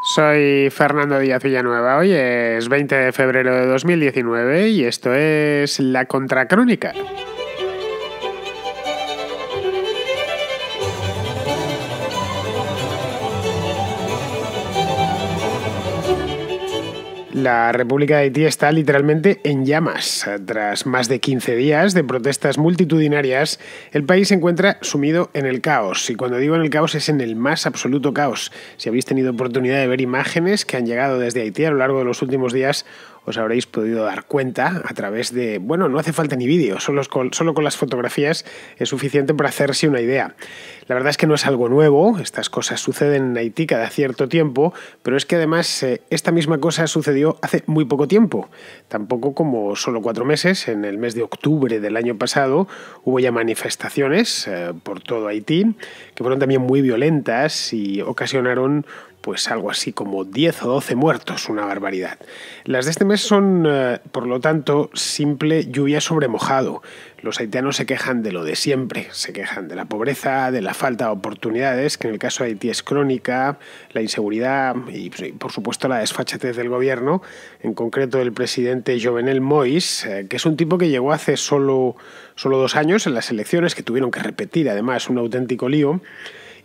Soy Fernando Díaz Villanueva. Hoy es 20 de febrero de 2019 y esto es La Contracrónica. La República de Haití está literalmente en llamas. Tras más de 15 días de protestas multitudinarias, el país se encuentra sumido en el caos. Y cuando digo en el caos es en el más absoluto caos. Si habéis tenido oportunidad de ver imágenes que han llegado desde Haití a lo largo de los últimos días, os habréis podido dar cuenta a través de, bueno, no hace falta ni vídeo, solo con, solo con las fotografías es suficiente para hacerse una idea. La verdad es que no es algo nuevo, estas cosas suceden en Haití cada cierto tiempo, pero es que además eh, esta misma cosa sucedió hace muy poco tiempo, tampoco como solo cuatro meses, en el mes de octubre del año pasado hubo ya manifestaciones eh, por todo Haití, que fueron también muy violentas y ocasionaron pues algo así como 10 o 12 muertos, una barbaridad. Las de este mes son, eh, por lo tanto, simple lluvia sobre mojado. Los haitianos se quejan de lo de siempre, se quejan de la pobreza, de la falta de oportunidades, que en el caso de Haití es crónica, la inseguridad y, pues, por supuesto, la desfachatez del gobierno, en concreto del presidente Jovenel Moïse, eh, que es un tipo que llegó hace solo, solo dos años en las elecciones, que tuvieron que repetir, además, un auténtico lío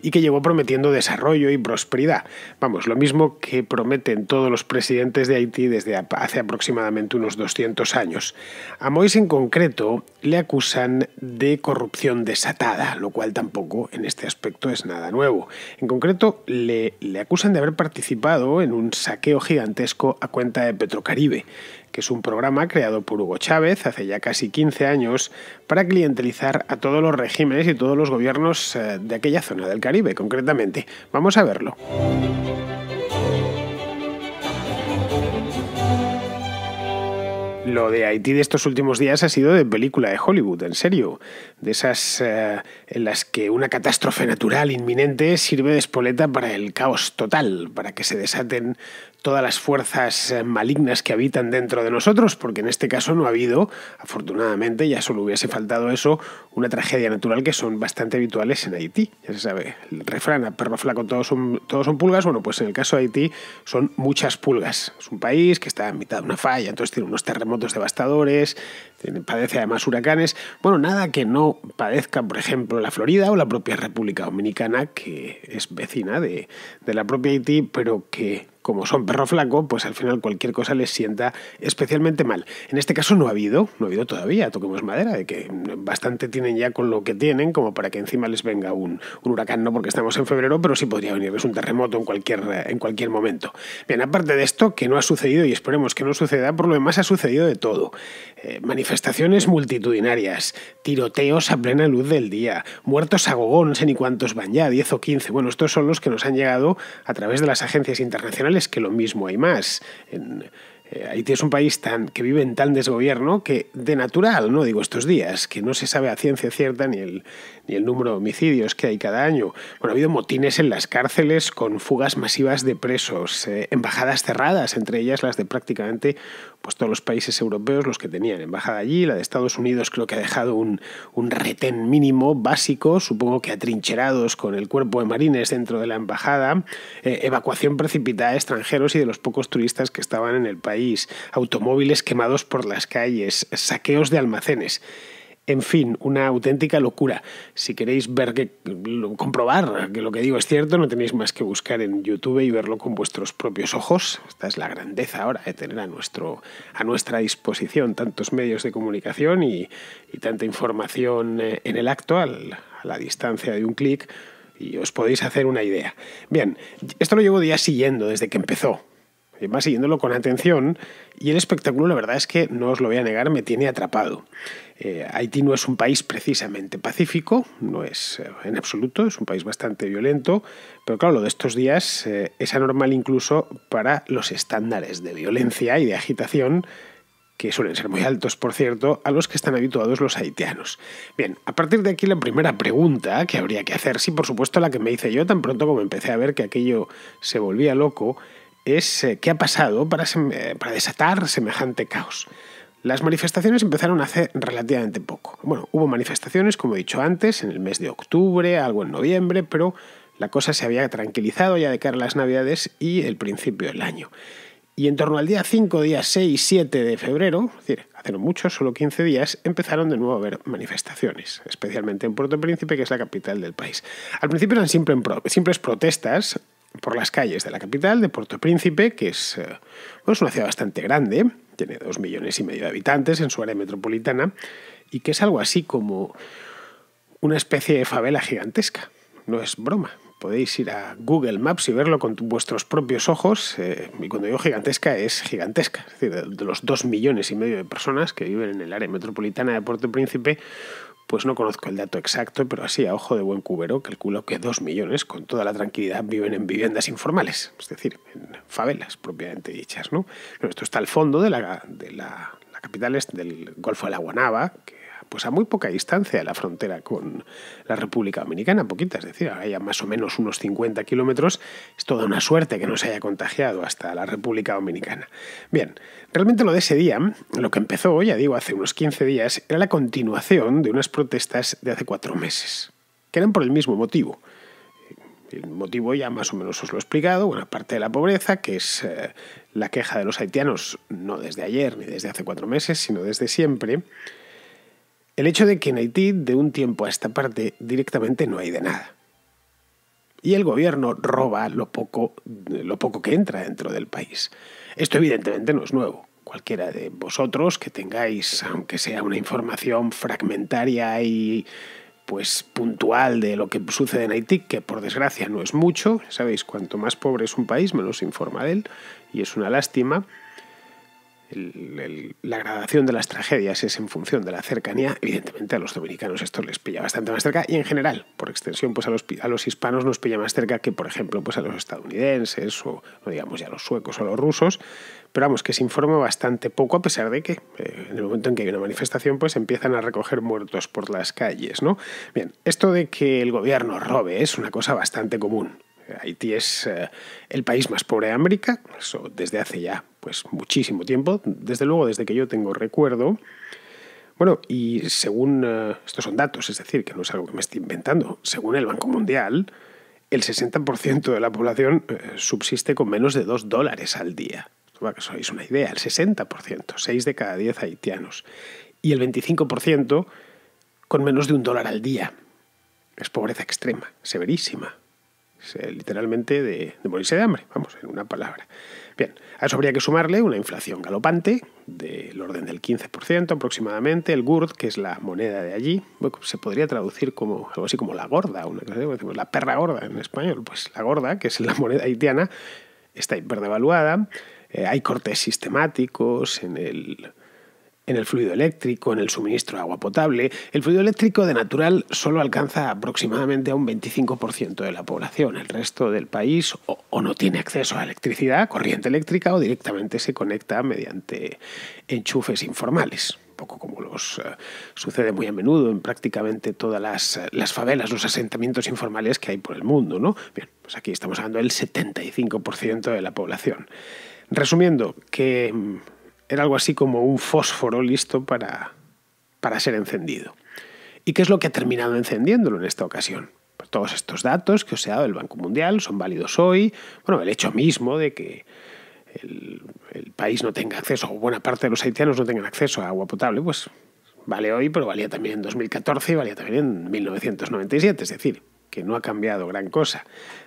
y que llegó prometiendo desarrollo y prosperidad. Vamos, lo mismo que prometen todos los presidentes de Haití desde hace aproximadamente unos 200 años. A Mois en concreto le acusan de corrupción desatada, lo cual tampoco en este aspecto es nada nuevo. En concreto, le, acusan de haber participado en un saqueo gigantesco a cuenta de Petrocaribe, que es un programa creado por Hugo Chávez hace ya casi 15 años para clientelizar a todos los regímenes y todos los gobiernos eh, de aquella zona del Caribe, concretamente. Vamos a verlo. Lo de Haití de estos últimos días ha sido de película de Hollywood, en serio. De esas eh, en las que una catástrofe natural inminente sirve de espoleta para el caos total, para que se desaten todas las fuerzas eh, malignas que habitan dentro de nosotros, porque en este caso no ha habido, afortunadamente, ya solo hubiese faltado eso, una tragedia natural que son bastante habituales en Haití. Ya se sabe, el refrán, a perro flaco todos son, todos son pulgas, bueno, pues en el caso de Haití son muchas pulgas. Es un país que está en mitad de una falla, entonces tiene unos terremotos devastadores, Padece además huracanes. Bueno, nada que no padezca, por ejemplo, la Florida o la propia República Dominicana, que es vecina de, la propia Haití, pero que como son perro flaco, pues al final cualquier cosa les sienta especialmente mal. En este caso no ha habido, no ha habido todavía, toquemos madera, de que bastante tienen ya con lo que tienen, como para que encima les venga un, huracán, no porque estamos en febrero, pero sí podría venirles un terremoto en cualquier, en cualquier momento. Bien, aparte de esto, que no ha sucedido y esperemos que no suceda, por lo demás ha sucedido de todo. Eh, Estaciones multitudinarias, tiroteos a plena luz del día, muertos a gogón, no sé ni cuántos van ya, 10 o 15. Bueno, estos son los que nos han llegado a través de las agencias internacionales, que lo mismo hay más. En, eh, Haití es un país tan, que vive en tal desgobierno que de natural, no digo estos días, que no se sabe a ciencia cierta ni el, ni el número de homicidios que hay cada año. Bueno, ha habido motines en las cárceles con fugas masivas de presos, eh, embajadas cerradas, entre ellas las de prácticamente pues, todos los países europeos, los que tenían embajada allí, la de Estados Unidos creo que ha dejado un, retén mínimo básico, supongo que atrincherados con el cuerpo de marines dentro de la embajada, eh, evacuación precipitada de extranjeros y de los pocos turistas que estaban en el país automóviles quemados por las calles, saqueos de almacenes. En fin, una auténtica locura. Si queréis ver que comprobar que lo que digo es cierto, no tenéis más que buscar en YouTube y verlo con vuestros propios ojos. Esta es la grandeza ahora de tener a nuestro a nuestra disposición tantos medios de comunicación y, tanta información eh, en el actual a la distancia de un clic y os podéis hacer una idea. Bien, esto lo llevo días siguiendo desde que empezó va siguiéndolo con atención y el espectáculo, la verdad es que no os lo voy a negar, me tiene atrapado. Eh, Haití no es un país precisamente pacífico, no es eh, en absoluto, es un país bastante violento, pero claro, lo de estos días eh, es anormal incluso para los estándares de violencia y de agitación que suelen ser muy altos, por cierto, a los que están habituados los haitianos. Bien, a partir de aquí la primera pregunta que habría que hacer, sí, por supuesto la que me hice yo tan pronto como empecé a ver que aquello se volvía loco, es eh, qué ha pasado para, eh, para desatar semejante caos. Las manifestaciones empezaron hace relativamente poco. Bueno, hubo manifestaciones, como he dicho antes, en el mes de octubre, algo en noviembre, pero la cosa se había tranquilizado ya de cara a las Navidades y el principio del año. Y en torno al día 5, día 6, 7 de febrero, es decir, hace no mucho, solo 15 días, empezaron de nuevo a haber manifestaciones, especialmente en Puerto Príncipe, que es la capital del país. Al principio eran simples protestas por las calles de la capital de Puerto Príncipe, que es, eh, es una ciudad bastante grande, tiene dos millones y medio de habitantes en su área metropolitana, y que es algo así como una especie de favela gigantesca. No es broma. Podéis ir a Google Maps y verlo con vuestros propios ojos. Eh, y cuando digo gigantesca, es gigantesca. Es decir, de los dos millones y medio de personas que viven en el área metropolitana de Puerto Príncipe, pues no conozco el dato exacto, pero así a ojo de buen cubero calculo que dos millones con toda la tranquilidad viven en viviendas informales, es decir, en favelas propiamente dichas. ¿no? esto está al fondo de la, de la, la capital del Golfo de la Guanaba, que pues a muy poca distancia de la frontera con la República Dominicana, poquita, es decir, ahora más o menos unos 50 kilómetros, es toda una suerte que no se haya contagiado hasta la República Dominicana. Bien, realmente lo de ese día, lo que empezó, ya digo, hace unos 15 días, era la continuación de unas protestas de hace cuatro meses, que eran por el mismo motivo. El motivo ya más o menos os lo he explicado, una parte de la pobreza, que es eh, la queja de los haitianos, no desde ayer ni desde hace cuatro meses, sino desde siempre, el hecho de que en Haití de un tiempo a esta parte directamente no hay de nada. Y el gobierno roba lo poco, lo poco que entra dentro del país. Esto evidentemente no es nuevo. Cualquiera de vosotros que tengáis, aunque sea una información fragmentaria y pues puntual de lo que sucede en Haití, que por desgracia no es mucho, sabéis, cuanto más pobre es un país, menos informa de él, y es una lástima, la gradación de las tragedias es en función de la cercanía. Evidentemente a los dominicanos esto les pilla bastante más cerca y en general, por extensión, pues a los, los hispanos nos pilla más cerca que, por ejemplo, pues a los estadounidenses o, digamos ya los suecos o los rusos. Pero vamos, que se informa bastante poco a pesar de que eh, en el momento en que hay una manifestación pues empiezan a recoger muertos por las calles, ¿no? Bien, esto de que el gobierno robe es una cosa bastante común. Haití es eh, el país más pobre de América, eso desde hace ya pues muchísimo tiempo, desde luego desde que yo tengo recuerdo. Bueno, y según, eh, estos son datos, es decir, que no es algo que me esté inventando, según el Banco Mundial, el 60% de la población eh, subsiste con menos de 2 dólares al día. Para que os hagáis una idea, el 60%, 6 de cada 10 haitianos. Y el 25% con menos de un dólar al día. Es pobreza extrema, severísima. Eh, literalmente de, morirse de hambre, vamos, en una palabra. Bien, a eso habría que sumarle una inflación galopante del orden del 15% aproximadamente, el GURD, que es la moneda de allí, se podría traducir como algo así como la gorda, una la perra gorda en español, pues la gorda, que es la moneda haitiana, está hiperdevaluada, eh, hay cortes sistemáticos en el en el fluido eléctrico, en el suministro de agua potable, el fluido eléctrico de natural solo alcanza aproximadamente a un 25% de la población. El resto del país o, no tiene acceso a electricidad, corriente eléctrica, o directamente se conecta mediante enchufes informales poco como los eh, sucede muy a menudo en prácticamente todas eh, las, favelas, los asentamientos informales que hay por el mundo. ¿no? pues aquí estamos hablando del 75% de la población. Resumiendo, que mm, era algo así como un fósforo listo para, para ser encendido. ¿Y qué es lo que ha terminado encendiéndolo en esta ocasión? Pues todos estos datos que os he dado del Banco Mundial son válidos hoy. Bueno, el hecho mismo de que el, el, país no tenga acceso, o buena parte de los haitianos no tengan acceso a agua potable, pues vale hoy, pero valía también en 2014 y valía también en 1997, es decir, que no ha cambiado gran cosa.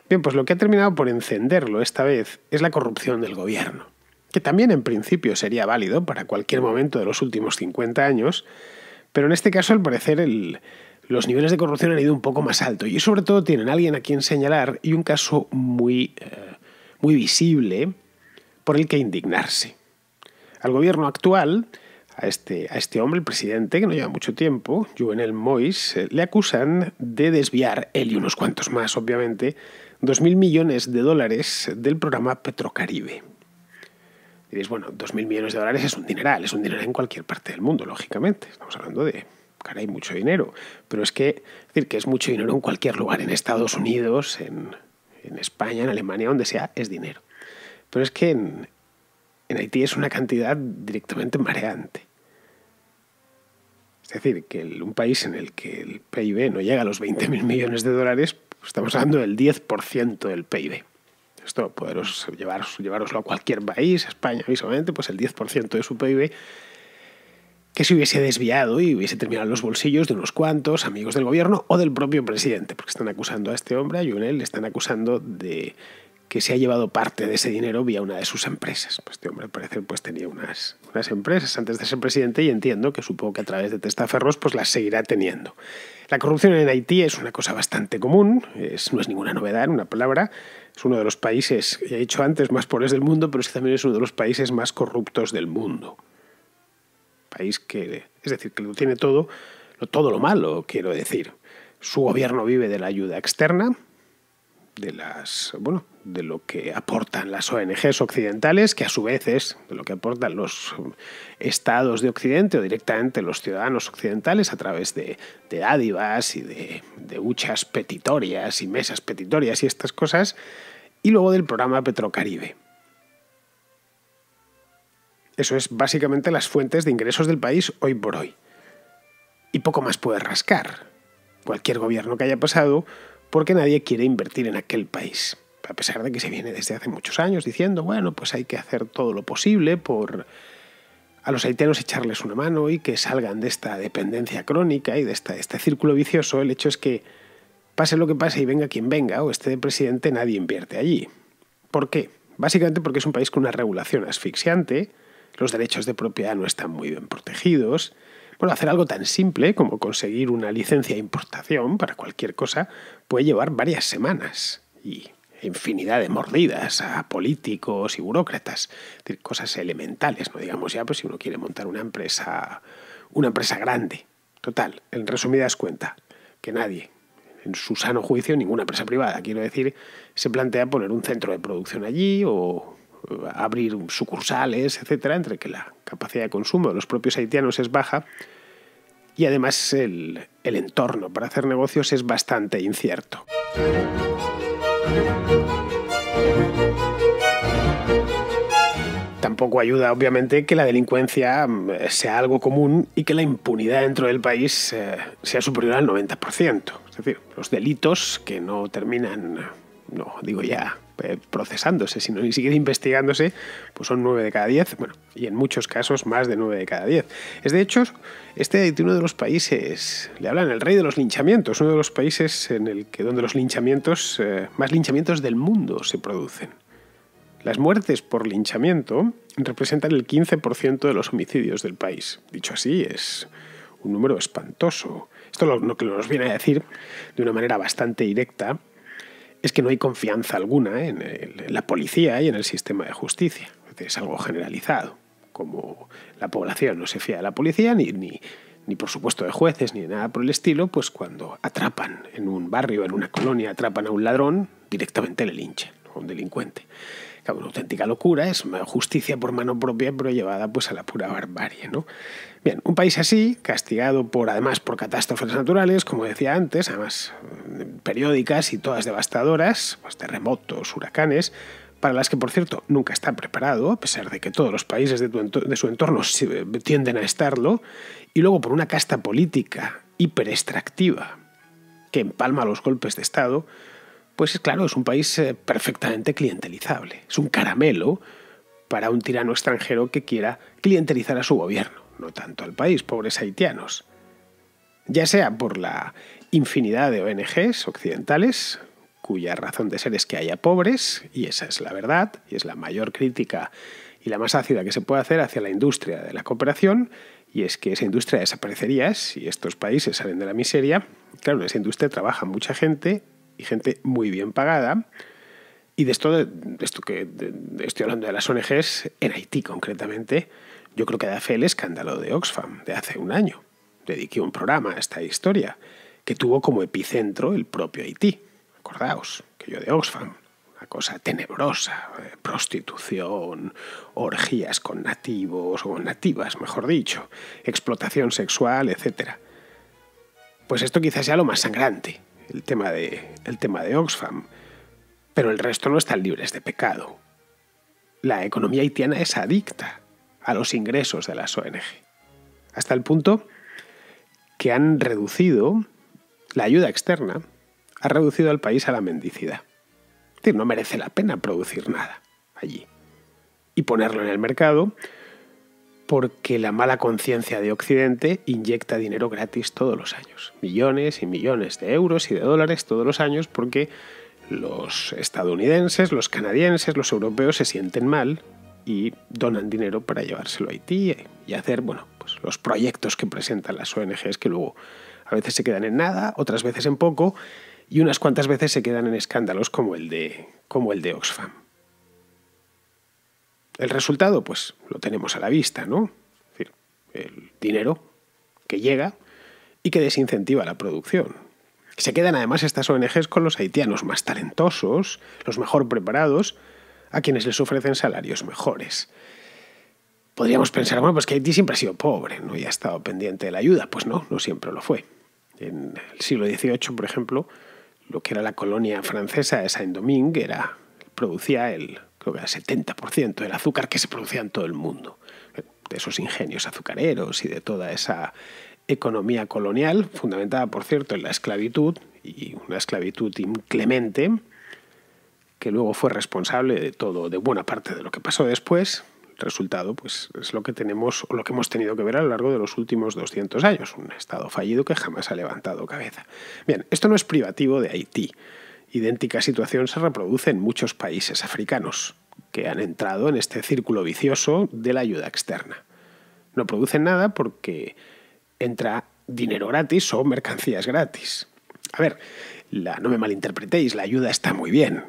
Bien, pues lo que ha terminado por encenderlo esta vez es la corrupción del gobierno que también en principio sería válido para cualquier momento de los últimos 50 años, pero en este caso al parecer los niveles de corrupción han ido un poco más alto y sobre todo tienen alguien a quien señalar y un caso muy, eh, muy visible por el que indignarse. Al gobierno actual, a este, a este hombre, el presidente, que no lleva mucho tiempo, Juvenel Mois, le acusan de desviar, él y unos cuantos más obviamente, 2.000 millones de dólares del programa Petrocaribe. Diréis, bueno, 2.000 millones de dólares es un dineral, es un dineral en cualquier parte del mundo, lógicamente. Estamos hablando de, hay mucho dinero. Pero es que, es decir, que es mucho dinero en cualquier lugar, en Estados Unidos, en, España, en Alemania, donde sea, es dinero. Pero es que en, Haití es una cantidad directamente mareante. Es decir, que en un país en el que el PIB no llega a los 20.000 millones de dólares, estamos hablando del 10% del PIB esto poderos llevaroslo a cualquier país, España pues el 10% de su PIB que se hubiese desviado y hubiese terminado en los bolsillos de unos cuantos amigos del gobierno o del propio presidente, porque están acusando a este hombre, a Junel, le están acusando de que se ha llevado parte de ese dinero vía una de sus empresas. Pues este hombre, al parecer, pues tenía unas, unas empresas antes de ser presidente y entiendo que supongo que a través de testaferros pues las seguirá teniendo. La corrupción en Haití es una cosa bastante común, no es ninguna novedad en una palabra, es uno de los países, ya he dicho antes, más pobres del mundo, pero es este también es uno de los países más corruptos del mundo. País que, es decir, que lo tiene todo, todo lo malo, quiero decir. Su gobierno vive de la ayuda externa, de las bueno de lo que aportan las ONGs occidentales, que a su vez es de lo que aportan los estados de Occidente o directamente los ciudadanos occidentales a través de, dádivas y de, de huchas petitorias y mesas petitorias y estas cosas, y luego del programa Petrocaribe. Eso es básicamente las fuentes de ingresos del país hoy por hoy. Y poco más puede rascar. Cualquier gobierno que haya pasado porque nadie quiere invertir en aquel país. A pesar de que se viene desde hace muchos años diciendo, bueno, pues hay que hacer todo lo posible por a los haitianos echarles una mano y que salgan de esta dependencia crónica y de este círculo vicioso, el hecho es que pase lo que pase y venga quien venga o esté de presidente, nadie invierte allí. ¿Por qué? Básicamente porque es un país con una regulación asfixiante, los derechos de propiedad no están muy bien protegidos, bueno, hacer algo tan simple como conseguir una licencia de importación para cualquier cosa puede llevar varias semanas y infinidad de mordidas a políticos y burócratas, es decir, cosas elementales, no digamos ya, pues si uno quiere montar una empresa, una empresa grande. Total, en resumidas cuentas, que nadie, en su sano juicio, ninguna empresa privada, quiero decir, se plantea poner un centro de producción allí o abrir sucursales, etcétera, entre que la capacidad de consumo de los propios haitianos es baja y además el, el entorno para hacer negocios es bastante incierto. Tampoco ayuda, obviamente, que la delincuencia mm, sea algo común y que la impunidad dentro del país eh, sea superior al 90%. Es decir, los delitos que no terminan, no digo ya eh, procesándose, sino ni siquiera investigándose, pues son 9 de cada 10, bueno, y en muchos casos más de 9 de cada 10. Es de hecho, este de uno de los países, le hablan el rey de los linchamientos, uno de los países en el que donde los linchamientos, eh, más linchamientos del mundo se producen. Las muertes por linchamiento representan el 15% de los homicidios del país. Dicho así, es un número espantoso. Esto lo, lo que nos viene a decir de una manera bastante directa es que no hay confianza alguna en, la policía y en el sistema de justicia. Es algo generalizado, como la población no se fía de la policía ni, ni, por supuesto de jueces ni nada por el estilo, pues cuando atrapan en un barrio, en una colonia, atrapan a un ladrón, directamente le linchan, a un delincuente una auténtica locura, es justicia por mano propia, pero llevada pues a la pura barbarie, ¿no? Bien, un país así, castigado por además por catástrofes naturales, como decía antes, además mm, periódicas y todas devastadoras, pues, terremotos, huracanes, para las que, por cierto, nunca está preparado, a pesar de que todos los países de, su entorno eh, tienden a estarlo, y luego por una casta política hiperextractiva que empalma los golpes de Estado, pues claro, es un país eh, perfectamente clientelizable. Es un caramelo para un tirano extranjero que quiera clientelizar a su gobierno, no tanto al país, pobres haitianos. Ya sea por la infinidad de ONGs occidentales, cuya razón de ser es que haya pobres, y esa es la verdad, y es la mayor crítica y la más ácida que se puede hacer hacia la industria de la cooperación, y es que esa industria desaparecería si estos países salen de la miseria. Claro, en esa industria trabaja mucha gente y gente muy bien pagada. Y de esto, esto que estoy hablando de las ONGs, en Haití concretamente, yo creo que da fe el escándalo de Oxfam de hace un año. Dediqué un programa a esta historia, que tuvo como epicentro el propio Haití. Acordaos, que yo de Oxfam, una cosa tenebrosa, eh, prostitución, orgías con nativos o nativas, mejor dicho, explotación sexual, etc. Pues esto quizás sea lo más sangrante el tema de, tema de Oxfam, pero el resto no están libres de pecado. La economía haitiana es adicta a los ingresos de las ONG, hasta el punto que han reducido la ayuda externa, ha reducido al país a la mendicidad. Es decir, no merece la pena producir nada allí. Y ponerlo en el mercado porque la mala conciencia de Occidente inyecta dinero gratis todos los años, millones y millones de euros y de dólares todos los años porque los estadounidenses, los canadienses, los europeos se sienten mal y donan dinero para llevárselo a Haití y hacer, bueno, pues los proyectos que presentan las ONGs que luego a veces se quedan en nada, otras veces en poco y unas cuantas veces se quedan en escándalos como el de como el de Oxfam. El resultado, pues lo tenemos a la vista, ¿no? Es decir, el dinero que llega y que desincentiva la producción. Se quedan además estas ONGs con los haitianos más talentosos, los mejor preparados, a quienes les ofrecen salarios mejores. Podríamos pensar, bueno, pues que Haití siempre ha sido pobre, ¿no? Y ha estado pendiente de la ayuda. Pues no, no siempre lo fue. En el siglo XVIII, por ejemplo, lo que era la colonia francesa de Saint-Domingue era, producía el era el 70% del azúcar que se producía en todo el mundo. De esos ingenios azucareros y de toda esa economía colonial, fundamentada, por cierto, en la esclavitud, y una esclavitud inclemente, que luego fue responsable de todo, de buena parte de lo que pasó después. El resultado, pues, es lo que tenemos o lo que hemos tenido que ver a lo largo de los últimos 200 años, un estado fallido que jamás ha levantado cabeza. Bien, esto no es privativo de Haití. Idéntica situación se reproduce en muchos países africanos, que han entrado en este círculo vicioso de la ayuda externa. No producen nada porque entra dinero gratis o mercancías gratis. A ver, no me malinterpretéis, la ayuda está muy bien.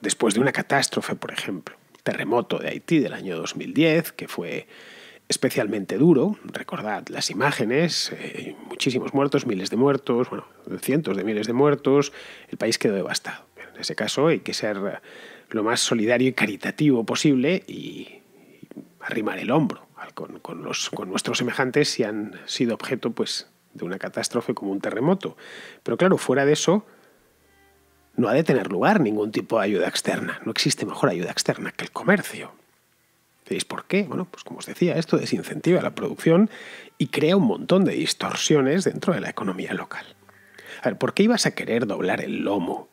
Después de una catástrofe, por ejemplo, terremoto de Haití del año 2010, que fue especialmente duro. Recordad las imágenes, eh, muchísimos muertos, miles de muertos, bueno, cientos de miles de muertos, el país quedó devastado. En ese caso hay que ser lo más solidario y caritativo posible y arrimar el hombro con, con nuestros semejantes si han sido objeto pues, de una catástrofe como un terremoto. Pero claro, fuera de eso, no ha de tener lugar ningún tipo de ayuda externa. No existe mejor ayuda externa que el comercio. ¿por qué? Bueno, pues como os decía, esto desincentiva la producción y crea un montón de distorsiones dentro de la economía local. A ver, ¿por qué ibas a querer doblar el lomo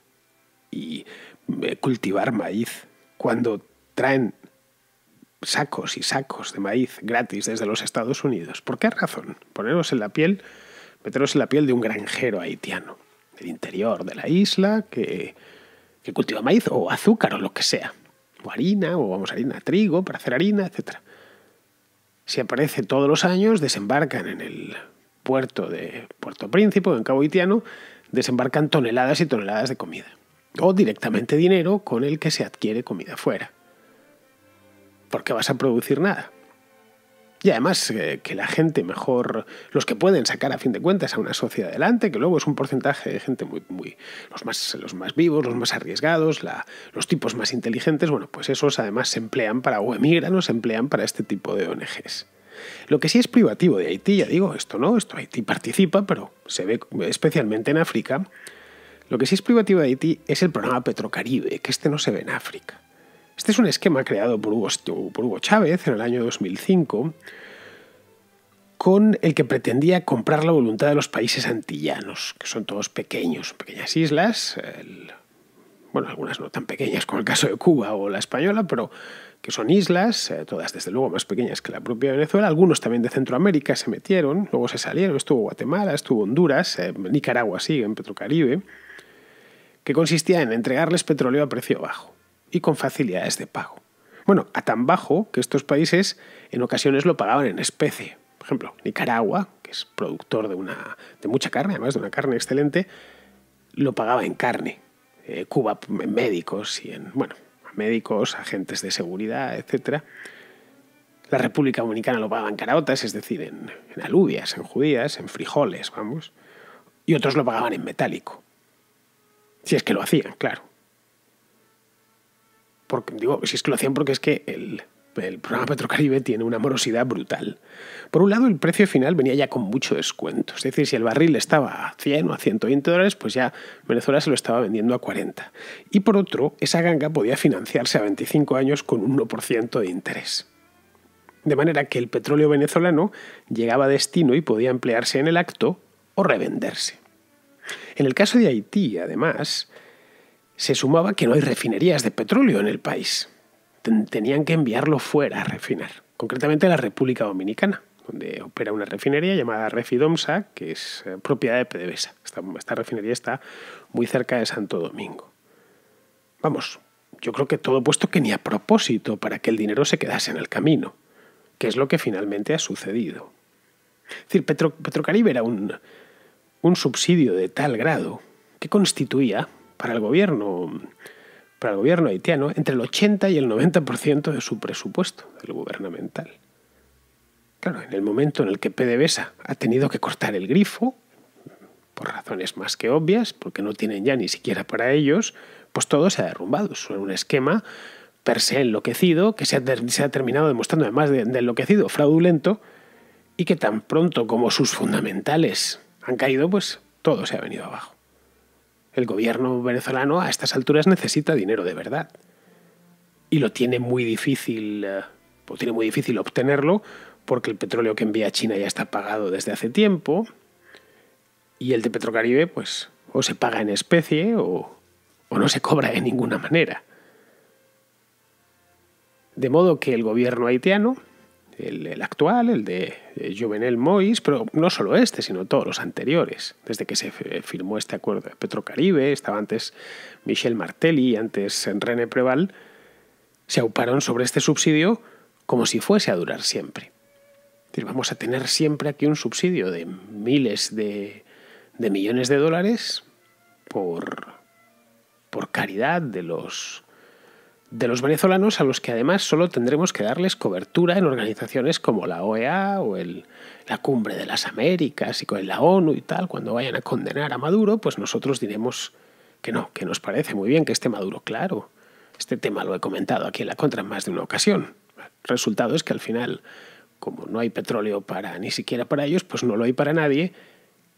y eh, cultivar maíz cuando traen sacos y sacos de maíz gratis desde los Estados Unidos? ¿Por qué razón? Poneros en la piel, meteros en la piel de un granjero haitiano, del interior de la isla, que cultiva maíz o azúcar o lo que sea o harina, o vamos a harina, trigo para hacer harina, etcétera Si aparece todos los años, desembarcan en el puerto de Puerto Príncipe, en Cabo Haitiano, desembarcan toneladas y toneladas de comida. O directamente dinero con el que se adquiere comida fuera. Porque vas a producir nada. Y además eh, que la gente mejor, los que pueden sacar a fin de cuentas a una sociedad adelante, que luego es un porcentaje de gente muy, muy los, más, los más vivos, los más arriesgados, los tipos más inteligentes, bueno, pues esos además se emplean para, o emigran o se emplean para este tipo de ONGs. Lo que sí es privativo de Haití, ya digo, esto no, esto Haití participa, pero se ve especialmente en África. Lo que sí es privativo de Haití es el programa Petrocaribe, que este no se ve en África. Este es un esquema creado por Hugo, Chávez en el año 2005 con el que pretendía comprar la voluntad de los países antillanos, que son todos pequeños, pequeñas islas, bueno, algunas no tan pequeñas como el caso de Cuba o la española, pero que son islas, eh, todas desde luego más pequeñas que la propia Venezuela, algunos también de Centroamérica se metieron, luego se salieron, estuvo Guatemala, estuvo Honduras, eh, Nicaragua sigue en Petrocaribe, que consistía en entregarles petróleo a precio bajo y con facilidades de pago. Bueno, a tan bajo que estos países en ocasiones lo pagaban en especie. Por ejemplo, Nicaragua, que es productor de, una, de mucha carne, además de una carne excelente, lo pagaba en carne. Eh, Cuba en médicos y en, bueno, médicos, agentes de seguridad, etc. La República Dominicana lo pagaba en caraotas, es decir, en, en alubias, en judías, en frijoles, vamos. Y otros lo pagaban en metálico. Si es que lo hacían, claro. Porque, digo, si es que lo hacían porque es que el, el programa Petrocaribe tiene una morosidad brutal. Por un lado, el precio final venía ya con mucho descuento. Es decir, si el barril estaba a 100 o a 120 dólares, pues ya Venezuela se lo estaba vendiendo a 40. Y por otro, esa ganga podía financiarse a 25 años con un 1% de interés. De manera que el petróleo venezolano llegaba a destino y podía emplearse en el acto o revenderse. En el caso de Haití, además, se sumaba que no hay refinerías de petróleo en el país. Tenían que enviarlo fuera a refinar, concretamente a la República Dominicana, donde opera una refinería llamada Refidomsa, que es eh, propiedad de PDVSA. Esta, refinería está muy cerca de Santo Domingo. Vamos, yo creo que todo puesto que ni a propósito para que el dinero se quedase en el camino, que es lo que finalmente ha sucedido. Es decir, Petrocaribe era un subsidio de tal grado que constituía para el gobierno para el gobierno haitiano entre el 80 y el 90% de su presupuesto del gubernamental. Claro, en el momento en el que PDVSA ha tenido que cortar el grifo, por razones más que obvias, porque no tienen ya ni siquiera para ellos, pues todo se ha derrumbado. Es un esquema per se enloquecido que se ha, terminado demostrando, además de enloquecido, fraudulento, y que tan pronto como sus fundamentales han caído, pues todo se ha venido abajo. El gobierno venezolano a estas alturas necesita dinero de verdad. Y lo tiene muy difícil, eh, tiene muy difícil obtenerlo porque el petróleo que envía China ya está pagado desde hace tiempo y el de Petrocaribe pues o se paga en especie o, o no se cobra de ninguna manera. De modo que el gobierno haitiano el, actual, el de Jovenel Mois, pero no solo este, sino todos los anteriores. Desde que se eh, firmó este acuerdo de Petrocaribe, estaba antes Michel Martelli, antes René Preval, se auparon sobre este subsidio como si fuese a durar siempre. vamos a tener siempre aquí un subsidio de miles de, de millones de dólares por, por caridad de los de los venezolanos a los que además solo tendremos que darles cobertura en organizaciones como la OEA o e la Cumbre de las Américas y con la ONU y tal, cuando vayan a condenar a Maduro, pues nosotros diremos que no, que nos parece muy bien que esté Maduro, claro. Este tema lo he comentado aquí en la contra en más de una ocasión. El resultado es que al final, como no hay petróleo para ni siquiera para ellos, pues no lo hay para nadie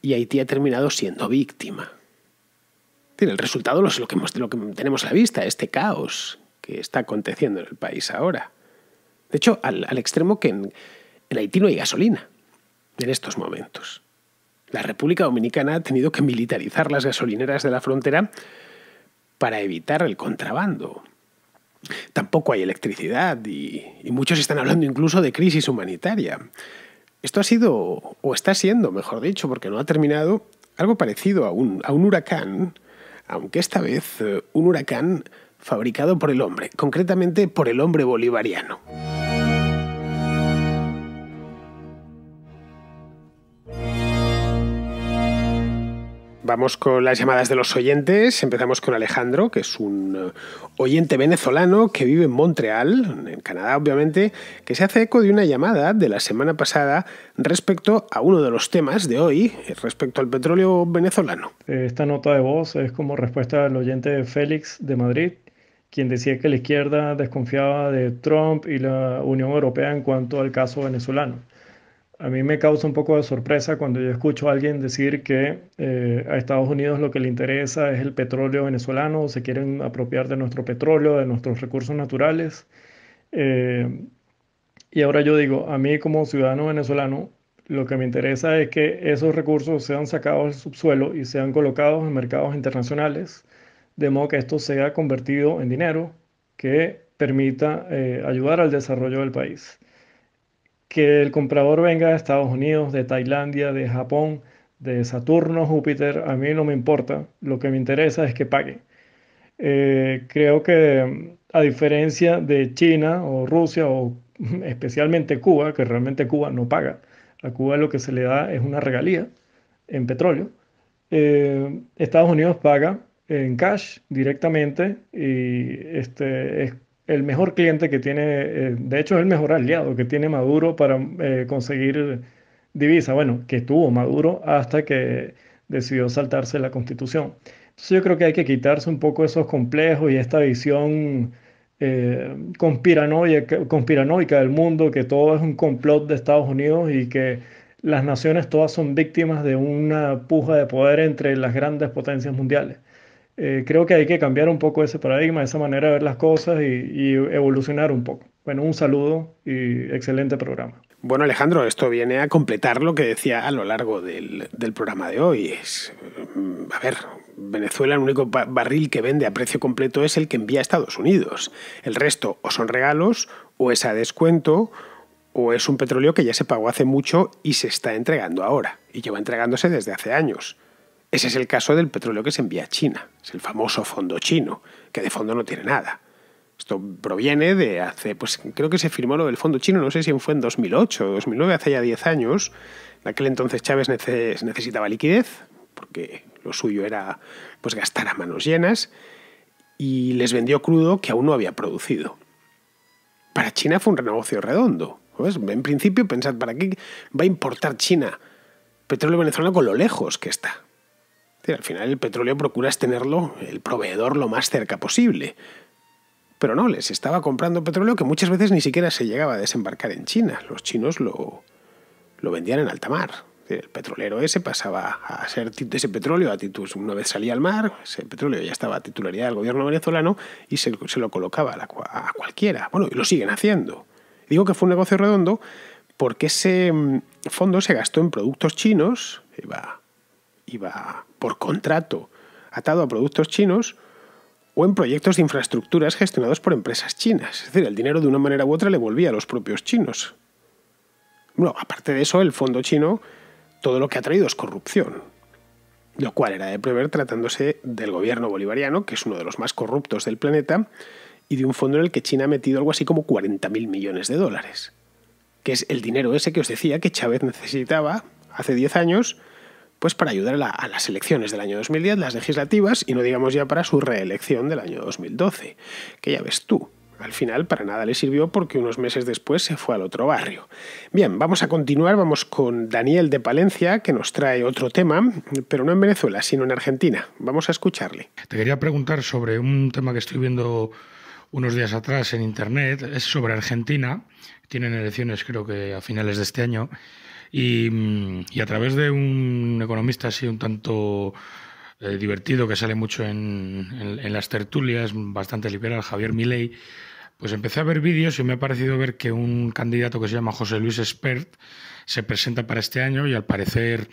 y Haití ha terminado siendo víctima. El resultado es lo que, lo que tenemos a la vista, este caos que está aconteciendo en el país ahora. De hecho, al, extremo que en, Haití no hay gasolina en estos momentos. La República Dominicana ha tenido que militarizar las gasolineras de la frontera para evitar el contrabando. Tampoco hay electricidad y, muchos están hablando incluso de crisis humanitaria. Esto ha sido, o está siendo, mejor dicho, porque no ha terminado, algo parecido a un huracán, aunque esta vez eh, un huracán fabricado por el hombre, concretamente por el hombre bolivariano. Vamos con las llamadas de los oyentes. Empezamos con Alejandro, que es un eh, oyente venezolano que vive en Montreal, en Canadá obviamente, que se hace eco de una llamada de la semana pasada respecto a uno de los temas de hoy, respecto al petróleo venezolano. Esta nota de voz es como respuesta al oyente Félix de Madrid, quien decía que la izquierda desconfiaba de Trump y la Unión Europea en cuanto al caso venezolano. A mí me causa un poco de sorpresa cuando yo escucho a alguien decir que eh, a Estados Unidos lo que le interesa es el petróleo venezolano, se quieren apropiar de nuestro petróleo, de nuestros recursos naturales. Eh, y ahora yo digo, a mí como ciudadano venezolano, lo que me interesa es que esos recursos sean sacados del subsuelo y sean colocados en mercados internacionales de modo que esto sea convertido en dinero que permita eh, ayudar al desarrollo del país. Que el comprador venga de Estados Unidos, de Tailandia, de Japón, de Saturno, Júpiter, a mí no me importa, lo que me interesa es que pague. Eh, creo que a diferencia de China o Rusia o especialmente Cuba, que realmente Cuba no paga, a Cuba lo que se le da es una regalía en petróleo, eh, Estados Unidos paga en cash directamente y este es el mejor cliente que tiene, eh, de hecho es el mejor aliado que tiene Maduro para eh, conseguir divisa, bueno, que tuvo Maduro hasta que decidió saltarse la constitución. Entonces yo creo que hay que quitarse un poco esos complejos y esta visión eh, conspiranoica, conspiranoica del mundo, que todo es un complot de Estados Unidos y que las naciones todas son víctimas de una puja de poder entre las grandes potencias mundiales. Eh, creo que hay que cambiar un poco ese paradigma, esa manera de ver las cosas y, evolucionar un poco. Bueno, un saludo y excelente programa. Bueno, Alejandro, esto viene a completar lo que decía a lo largo del, programa de hoy. Mm, a ver, Venezuela el único barril que vende a precio completo es el que envía a Estados Unidos. El resto o son regalos, o es a descuento, o es un petróleo que ya se pagó hace mucho y se está entregando ahora, y lleva entregándose desde hace años. Ese es el caso del petróleo que se envía a China, es el famoso fondo chino, que de fondo no tiene nada. Esto proviene de hace, pues creo que se firmó lo del fondo chino, no sé si fue en 2008 o 2009, hace ya 10 años. En aquel entonces Chávez necesitaba liquidez, porque lo suyo era pues gastar a manos llenas, y les vendió crudo que aún no había producido. Para China fue un renegocio redondo. En principio, pensad, ¿para qué va a importar China petróleo venezolano con lo lejos que está? Al final el petróleo procuras tenerlo el proveedor lo más cerca posible. Pero no, les estaba comprando petróleo que muchas veces ni siquiera se llegaba a desembarcar en China. Los chinos lo, vendían en alta mar. El petrolero ese pasaba a ser ese petróleo a Una vez salía al mar, ese petróleo ya estaba a titularidad del gobierno venezolano y se, lo colocaba a, cualquiera. Bueno, y lo siguen haciendo. Digo que fue un negocio redondo porque ese mm, fondo se gastó en productos chinos, iba iba por contrato atado a productos chinos o en proyectos de infraestructuras gestionados por empresas chinas. Es decir, el dinero de una manera u otra le volvía a los propios chinos. Bueno, aparte de eso, el fondo chino todo lo que ha traído es corrupción, lo cual era de prever tratándose del gobierno bolivariano, que es uno de los más corruptos del planeta, y de un fondo en el que China ha metido algo así como 40.000 millones de dólares, que es el dinero ese que os decía que Chávez necesitaba hace 10 años pues para ayudar a, las elecciones del año 2010, las legislativas, y no digamos ya para su reelección del año 2012, que ya ves tú. Al final para nada le sirvió porque unos meses después se fue al otro barrio. Bien, vamos a continuar, vamos con Daniel de Palencia, que nos trae otro tema, pero no en Venezuela, sino en Argentina. Vamos a escucharle. Te quería preguntar sobre un tema que estoy viendo unos días atrás en Internet, es sobre Argentina, tienen elecciones creo que a finales de este año. Mm, y, a través de un economista así un tanto eh, divertido que sale mucho en, las tertulias, bastante liberal, Javier Milei, pues empecé a ver vídeos y me ha parecido ver que un candidato que se llama José Luis Espert se presenta para este año y al parecer,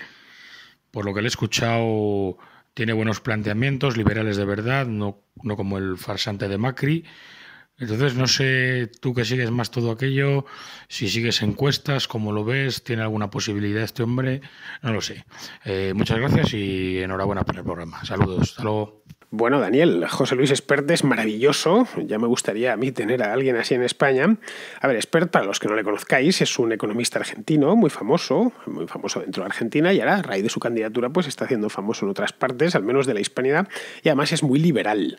por lo que le he escuchado, tiene buenos planteamientos, liberales de verdad, no como el farsante de Macri. Entonces, no sé tú que sigues más todo aquello, si sigues encuestas, cómo lo ves, tiene alguna posibilidad este hombre, no lo sé. Eh, muchas gracias y enhorabuena por el programa. Saludos, hasta Bueno, Daniel, José Luis Espert es maravilloso. Ya me gustaría a mí tener a alguien así en España. A ver, Espert, para los que no le conozcáis, es un economista argentino muy famoso, muy famoso dentro de Argentina y ahora, a raíz de su candidatura, pues está haciendo famoso en otras partes, al menos de la hispanidad, y además es muy liberal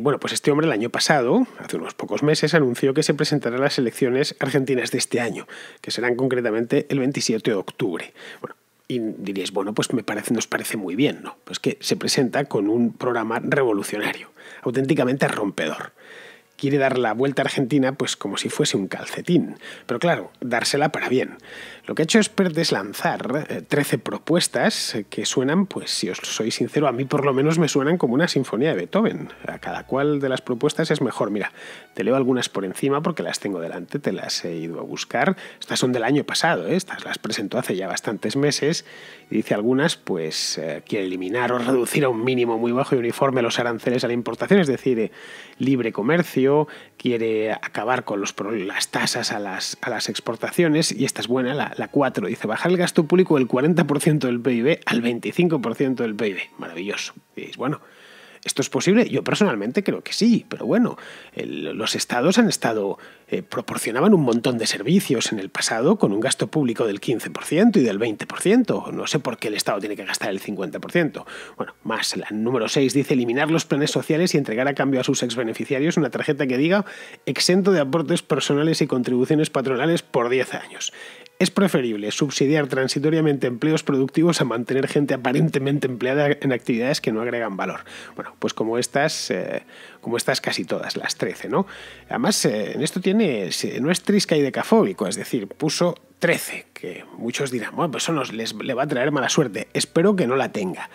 bueno, pues este hombre el año pasado, hace unos pocos meses, anunció que se presentará las elecciones argentinas de este año, que serán concretamente el 27 de octubre. Bueno, y diríais, bueno, pues me parece, nos parece muy bien, ¿no? Pues que se presenta con un programa revolucionario, auténticamente rompedor quiere dar la vuelta a Argentina pues como si fuese un calcetín, pero claro, dársela para bien. Lo que ha hecho Expert es lanzar 13 eh, propuestas eh, que suenan, pues si os soy sincero, a mí por lo menos me suenan como una sinfonía de Beethoven. A cada cual de las propuestas es mejor. Mira, te leo algunas por encima porque las tengo delante, te las he ido a buscar. Estas son del año pasado, ¿eh? estas las presentó hace ya bastantes meses. Y dice algunas, pues quiere eliminar o reducir a un mínimo muy bajo y uniforme los aranceles a la importación, es decir, libre comercio quiere acabar con los, las tasas a las, exportaciones, y esta es buena, la, 4, dice bajar el gasto público del 40% del PIB al 25% del PIB. Maravilloso. Y bueno, ¿Esto es posible? Yo personalmente creo que sí, pero bueno, los estados han estado, eh, proporcionaban un montón de servicios en el pasado con un gasto público del 15% y del 20%. No sé por qué el Estado tiene que gastar el 50%. Bueno, más, la número 6 dice eliminar los planes sociales y entregar a cambio a sus exbeneficiarios una tarjeta que diga exento de aportes personales y contribuciones patronales por 10 años. Es preferible subsidiar transitoriamente empleos productivos a mantener gente aparentemente empleada en actividades que no agregan valor. Bueno, pues como estas, eh, como estas casi todas, las 13, ¿no? Además, eh, en esto tiene, no es trisca y decafóbico, es decir, puso 13, que muchos dirán, bueno, pues eso nos, le va a traer mala suerte. Espero que no la tenga.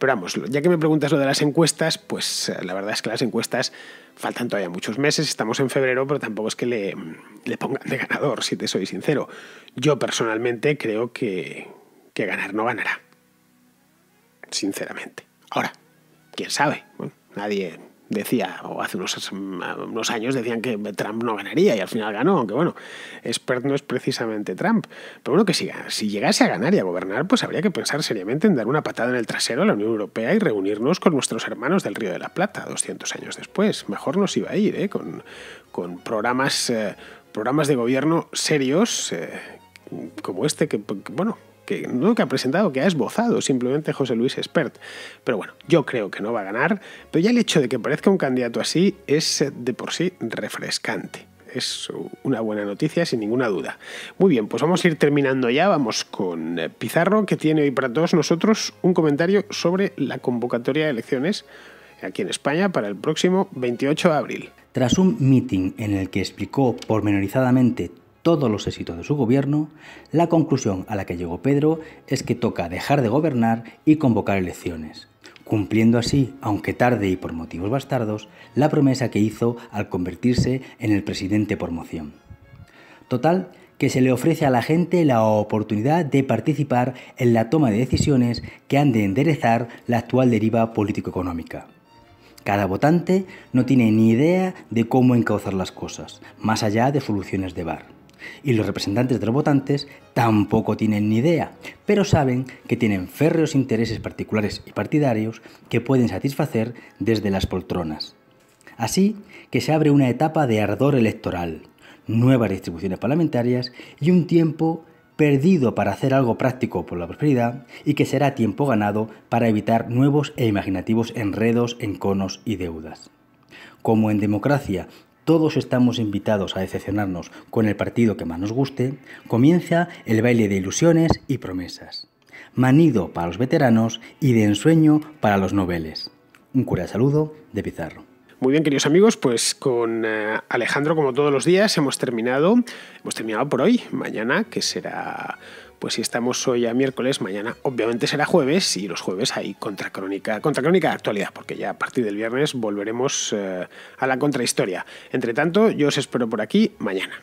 Pero vamos, ya que me preguntas lo de las encuestas, pues eh, la verdad es que las encuestas Faltan todavía muchos meses, estamos en febrero, pero tampoco es que le, pongan de ganador, si te soy sincero. Yo personalmente creo que, que ganar no ganará. Sinceramente. Ahora, quién sabe, bueno, nadie decía, o hace unos, años decían que Trump no ganaría y al final ganó, aunque bueno, expert no es precisamente Trump. Pero bueno, que si, si llegase a ganar y a gobernar, pues habría que pensar seriamente en dar una patada en el trasero a la Unión Europea y reunirnos con nuestros hermanos del Río de la Plata 200 años después. Mejor nos iba a ir, ¿eh? con, programas, eh, programas de gobierno serios eh, como este, que bueno, que no ha presentado, que ha esbozado simplemente José Luis Espert. Pero bueno, yo creo que no va a ganar, pero ya el hecho de que parezca un candidato así es eh, de por sí refrescante. Es una buena noticia, sin ninguna duda. Muy bien, pues vamos a ir terminando ya. Vamos con eh, Pizarro, que tiene hoy para todos nosotros un comentario sobre la convocatoria de elecciones aquí en España para el próximo 28 de abril. Tras un meeting en el que explicó pormenorizadamente todos los éxitos de su gobierno, la conclusión a la que llegó Pedro es que toca dejar de gobernar y convocar elecciones, cumpliendo así, aunque tarde y por motivos bastardos, la promesa que hizo al convertirse en el presidente por moción. Total, que se le ofrece a la gente la oportunidad de participar en la toma de decisiones que han de enderezar la actual deriva político-económica. Cada votante no tiene ni idea de cómo encauzar las cosas, más allá de soluciones de bar y los representantes de los votantes tampoco tienen ni idea, pero saben que tienen férreos intereses particulares y partidarios que pueden satisfacer desde las poltronas. Así que se abre una etapa de ardor electoral, nuevas distribuciones parlamentarias y un tiempo perdido para hacer algo práctico por la prosperidad y que será tiempo ganado para evitar nuevos e imaginativos enredos en conos y deudas. Como en democracia todos estamos invitados a decepcionarnos con el partido que más nos guste, comienza el baile de ilusiones y promesas. Manido para los veteranos y de ensueño para los noveles. Un cura saludo de Pizarro. Muy bien, queridos amigos, pues con eh, Alejandro, como todos los días, hemos terminado. Hemos terminado por hoy. Mañana, que será pues si estamos hoy a miércoles, mañana obviamente será jueves y los jueves hay contracrónica, contracrónica de actualidad, porque ya a partir del viernes volveremos eh, a la contrahistoria. Entre tanto, yo os espero por aquí mañana.